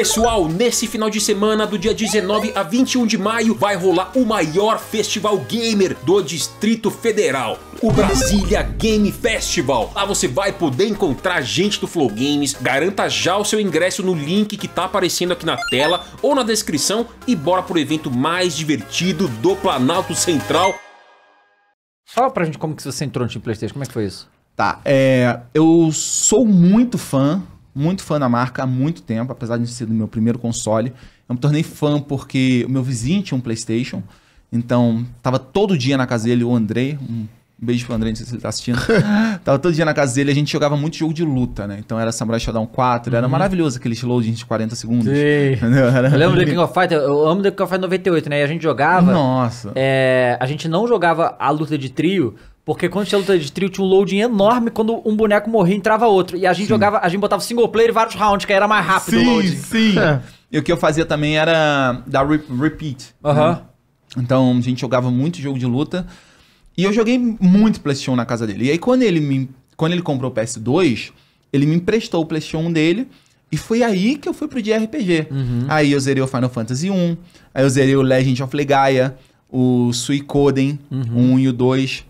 Pessoal, nesse final de semana, do dia 19 a 21 de maio, vai rolar o maior festival gamer do Distrito Federal. O Brasília Game Festival. Lá você vai poder encontrar gente do Flow Games. Garanta já o seu ingresso no link que tá aparecendo aqui na tela ou na descrição e bora pro evento mais divertido do Planalto Central. Fala pra gente como que você entrou no time Playstation, como é que foi isso? Tá, é, eu sou muito fã muito fã da marca há muito tempo, apesar de ser do meu primeiro console. Eu me tornei fã porque o meu vizinho tinha um PlayStation. Então, tava todo dia na casa dele, o Andrei, um beijo pro Andrei, não sei se ele tá assistindo. tava todo dia na casa dele, a gente jogava muito jogo de luta, né? Então era Samurai Shodown 4, uhum. era maravilhoso aquele loading de 40 segundos. Era... Eu lembro do King of Fighter, eu amo The King of Fighter 98, né? E a gente jogava. Nossa. É, a gente não jogava a luta de trio, porque quando tinha luta de trio, tinha um loading enorme. Quando um boneco morria, entrava outro. E a gente sim. jogava, a gente botava single player e vários rounds, que era mais rápido sim, o loading. Sim, é. E o que eu fazia também era dar re repeat. Né? Então a gente jogava muito jogo de luta. E eu joguei muito PlayStation na casa dele. E aí quando ele me, quando ele comprou o PS2, ele me emprestou o PlayStation 1 dele. E foi aí que eu fui pro de RPG. Uhum. Aí eu zerei o Final Fantasy 1, aí eu zerei o Legend of Legaia, o Suicoden uhum. 1 e o 2.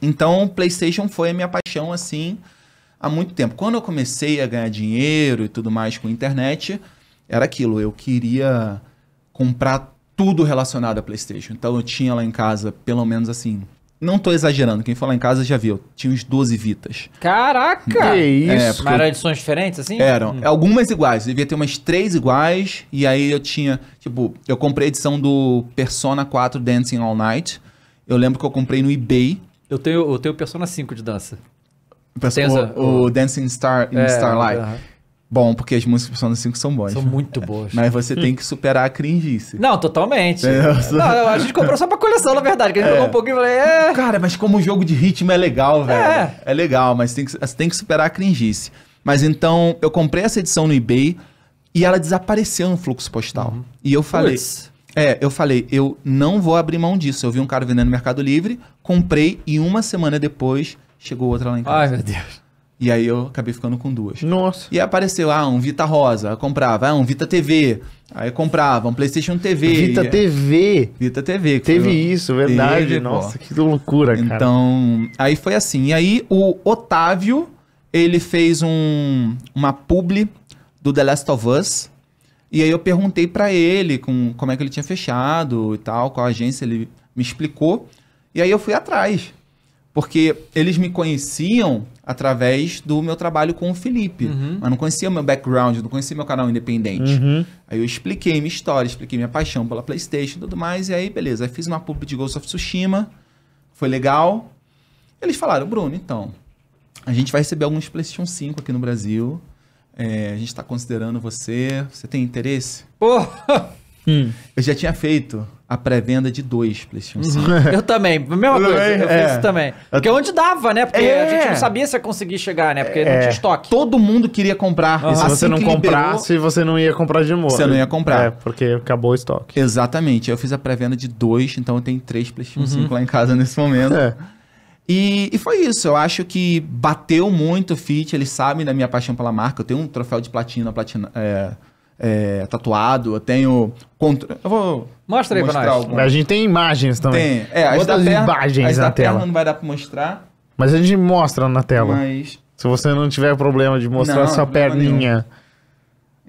Então, PlayStation foi a minha paixão assim há muito tempo. Quando eu comecei a ganhar dinheiro e tudo mais com internet, era aquilo, eu queria comprar tudo relacionado a PlayStation. Então eu tinha lá em casa, pelo menos assim, não tô exagerando, quem foi lá em casa já viu, tinha uns 12 Vitas. Caraca! É, que é, isso! É, Mas eram edições diferentes, assim? Eram. Hum. Algumas iguais, devia ter umas três iguais, e aí eu tinha, tipo, eu comprei a edição do Persona 4 Dancing All Night, eu lembro que eu comprei no eBay, eu tenho, eu tenho Persona 5 de dança. Persona, o, o, o, Dancing Star in é, Starlight. Uh -huh. Bom, porque as músicas do Persona 5 são boas. São muito boas. Mas você tem que superar a cringice. Não, totalmente. É, sou... Não, a gente comprou só pra coleção, na verdade. Que a gente é. jogou um pouquinho e falei, é... Cara, mas como o jogo de ritmo é legal, é. velho. É, é legal, mas tem que, você tem que superar a cringice. Mas então, eu comprei essa edição no eBay e ela desapareceu no fluxo postal. Uhum. E eu falei... Puts. É, eu falei, eu não vou abrir mão disso. Eu vi um cara vendendo no Mercado Livre, comprei e uma semana depois chegou outra lá em casa. Ai, meu Deus. E aí eu acabei ficando com duas. Nossa. E apareceu, ah, um Vita Rosa, eu comprava, ah, um Vita TV. Aí eu comprava, um Playstation TV. Vita e... TV. Vita TV. Teve isso, verdade. Teve, Nossa, pô. que loucura, cara. Então, aí foi assim. E aí o Otávio, ele fez um, uma publi do The Last of Us. E aí eu perguntei para ele com, como é que ele tinha fechado e tal, qual agência ele me explicou. E aí eu fui atrás. Porque eles me conheciam através do meu trabalho com o Felipe. Uhum. Mas não conhecia o meu background, não conhecia meu canal independente. Uhum. Aí eu expliquei minha história, expliquei minha paixão pela Playstation e tudo mais. E aí, beleza. Aí fiz uma pub de Ghost of Tsushima. Foi legal. Eles falaram, Bruno, então, a gente vai receber alguns Playstation 5 aqui no Brasil. É, a gente está considerando você. Você tem interesse? Porra! Hum. Eu já tinha feito a pré-venda de dois PlayStation 5. Uhum. eu também, mesma coisa, eu é. fiz isso também. Porque é onde dava, né? Porque é. a gente é. não sabia se ia conseguir chegar, né? Porque é. não tinha estoque. Todo mundo queria comprar. Uhum. E se assim você não comprasse, liberou, você não ia comprar de novo. Você não ia comprar. É, porque acabou o estoque. Exatamente. Eu fiz a pré-venda de dois, então eu tenho três PlayStation uhum. 5 lá em casa nesse momento. É. E, e, foi isso. Eu acho que bateu muito o fit. Eles sabem da minha paixão pela marca. Eu tenho um troféu de platina, platina é, é, tatuado. Eu tenho. Contra... Eu vou. Mostra aí pra nós. Algum. A gente tem imagens também. Tem. É, as Outras da tá perna, imagens as tá na da tela. Perna não vai dar pra mostrar. Mas a gente mostra na tela. Mas... Se você não tiver problema de mostrar não, sua perninha. Nenhum.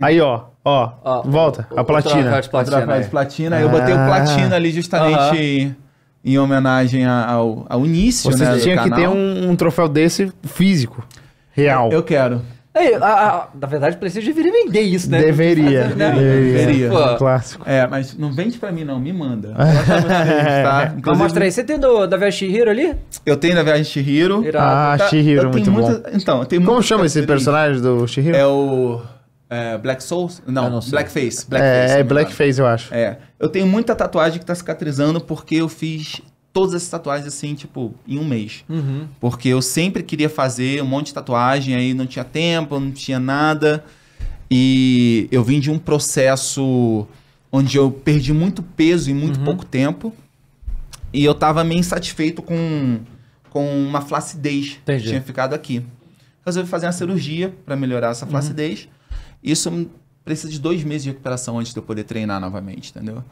Aí, ó. Ó, ó volta. O, a platina. O, o de platina, aí. eu botei o platina ah. ali justamente. Uh -huh em homenagem ao, ao início, Você né, tinha que ter um, um, troféu desse físico, real. Eu, quero. É, a, a, na verdade, precisa deveria vender isso, né? Deveria. Deveria. deveria. Pô. Um clássico. É, mas não vende pra mim, não, me manda. tá? Inclusive, mostra aí. Você tem do, da Viagem Shihiro ali? Eu tenho da Viagem Shihiro. Ah, tá, Shihiro, é muito muita, bom. Então, tem Como chama esse personagem do Shihiro? É o. É, Black Souls? Não, não Blackface. Blackface. É, é Blackface, eu acho. É. Eu tenho muita tatuagem que tá cicatrizando porque eu fiz todas essas tatuagens assim, tipo, em um mês. Uhum. Porque eu sempre queria fazer um monte de tatuagem, aí não tinha tempo, não tinha nada. E eu vim de um processo onde eu perdi muito peso em muito uhum. pouco tempo. E eu tava meio insatisfeito com, com uma flacidez Entendi. que tinha ficado aqui. Resolvi fazer uma cirurgia para melhorar essa uhum. flacidez. Uhum. Isso precisa de dois meses de recuperação antes de eu poder treinar novamente, entendeu?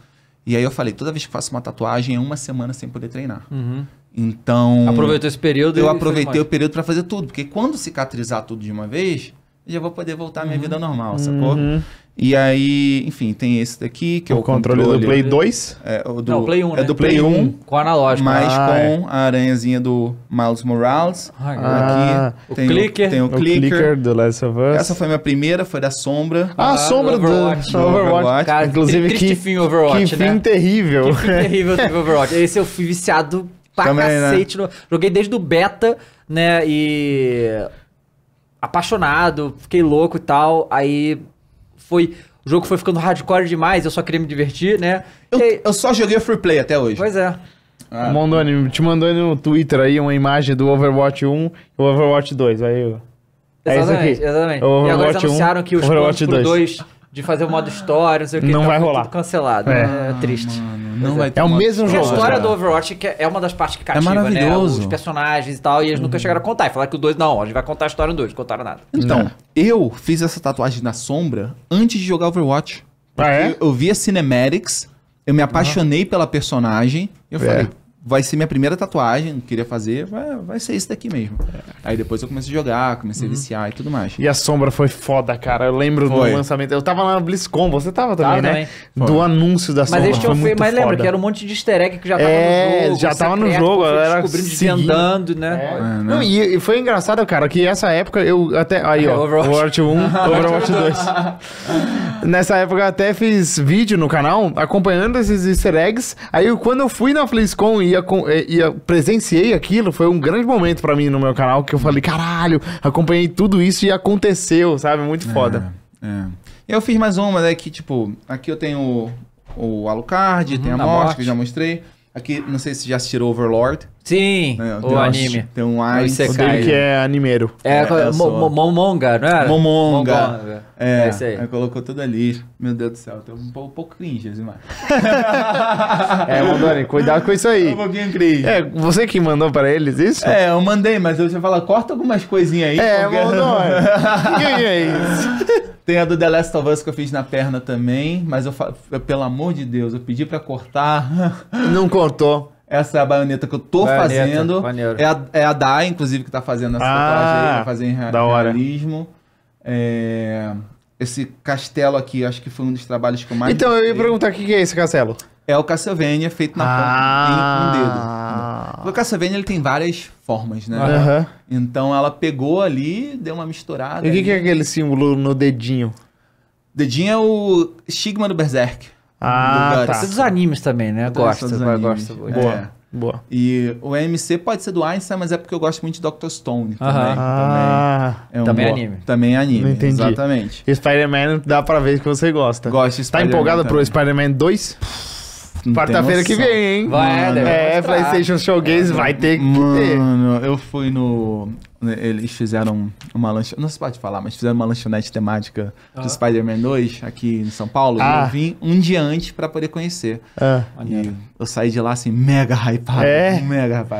E aí eu falei, toda vez que faço uma tatuagem é uma semana sem poder treinar. Uhum. Então. Aproveitou esse período? Eu aproveitei o período para fazer tudo, porque quando cicatrizar tudo de uma vez, e já vou poder voltar à minha vida uhum. normal, sacou? Uhum. E aí, enfim, tem esse daqui, que o é o controle, controle do Play 2. É, o do, Não, Play 1, É né? do Play, Play 1, 1, Com analógico. Mas ah, com é. a aranhazinha do Miles Morales. Ah, aqui o tem clicker. O, tem o, o clicker. clicker. do Last of Us. Essa foi minha primeira, foi da Sombra. Ah, ah Sombra do Overwatch. Do Overwatch. Overwatch. Cara, Inclusive, que fim Overwatch, Que né? terrível. Que fim terrível teve Overwatch. Esse eu fui viciado pra Também, né? cacete. Né? No... Joguei desde o beta, né, e apaixonado, fiquei louco e tal. Aí foi. O jogo foi ficando hardcore demais, eu só queria me divertir, né? Eu, aí... eu só joguei free play até hoje. Pois é. Ah. Mondoni, te mandou no Twitter aí uma imagem do Overwatch 1 e Overwatch 2. Aí eu... É exatamente, isso aqui. exatamente. e agora eles anunciaram 1, que os Overwatch 2. 2 de fazer o modo história, não sei o que. Não então vai rolar. cancelado. É. Né? é triste. Ah, mano não é. vai ter. É o mesmo jogo. A história do Overwatch que é, é uma das partes que cativa, é maravilhoso. né? Os personagens e tal, e eles nunca uhum. chegaram a contar. E falaram que o 2 não, a gente vai contar a história do 2, não contaram nada. Então, eu fiz essa tatuagem na sombra antes de jogar Overwatch. Ah, é? Eu, eu vi a Cinematics, eu me apaixonei pela personagem, e eu é. falei, vai ser minha primeira tatuagem, queria fazer, vai, vai ser isso daqui mesmo. É. Aí depois eu comecei a jogar, comecei uhum. a viciar e tudo mais. E a sombra foi foda, cara. Eu lembro foi. do lançamento. Eu tava lá na BlizzCon, você tava também, tava né? Também. Do anúncio da sombra. Mas eles tinham feito, mas foda. lembra que era um monte de easter egg que já tava é, no jogo. Já tava secreto, no jogo, era descobrindo seguindo. andando, né? É. é né? Não, não. E, foi engraçado, cara, que essa época eu até. Aí, é, ó, Overwatch, Overwatch 1, Overwatch 2. Nessa época eu até fiz vídeo no canal acompanhando esses easter eggs. Aí quando eu fui na BlizzCon e e, eh, presenciei aquilo, foi um grande momento para mim no meu canal, que eu falei, caralho, acompanhei tudo isso e aconteceu, sabe? Muito foda. É, é. Eu fiz mais uma, né, que tipo, aqui eu tenho o, o Alucard, uhum, tem a morte, morte, que já mostrei. Aqui, não sei se já assistiu Overlord. Sim, né? o anime. Tem um anime O dele que é animeiro. É, é mo, Momonga, não era? Momonga. É, é aí. aí. colocou tudo ali. Meu Deus do céu, tem um pouco, um pouco cringe assim, as imagens. é, Mondoni, cuidado com isso aí. Um pouquinho cringe. É, você que mandou pra eles isso? É, eu mandei, mas eu já falo, corta algumas coisinhas aí. É, porque... que é isso? Tem a do The Last of Us que eu fiz na perna também, mas eu, eu pelo amor de Deus, eu pedi para cortar. Não cortou essa é a baioneta que eu tô baioneta, fazendo. É a, é a Dai, inclusive, que tá fazendo essa ah, aí, vai fazer em realismo. É... Esse castelo aqui, acho que foi um dos trabalhos que eu mais. Então, gostei. eu ia perguntar o que é esse castelo. É o Castlevania feito na ah. ponta, em um dedo. Ah. O Castlevania ele tem várias formas, né? Então ela pegou ali, deu uma misturada. E o que, que é aquele símbolo no dedinho? Dedinho é o estigma do Berserk. Ah, lugares. tá. dos animes também, né? Gosta, gosto, gosto. Boa. É. Boa. E o MC pode ser do Einstein, mas é porque eu gosto muito de Doctor Stone também. Ah, é também é, anime. Também é anime. Exatamente. Spider-Man dá pra ver que você gosta. Gosto. Tá empolgado pro Spider-Man 2? Quarta-feira que vem, hein? Vai, mano, é, PlayStation Showcase vai ter que mano, ter. Mano, eu fui no. Né, eles fizeram uma lanchonete. Não se pode falar, mas fizeram uma lanchonete temática ah. de Spider-Man 2 aqui em São Paulo. Ah. E eu ah. vim um dia antes pra poder conhecer. Ah. E eu saí de lá assim, mega hypado. É? Mega hypado.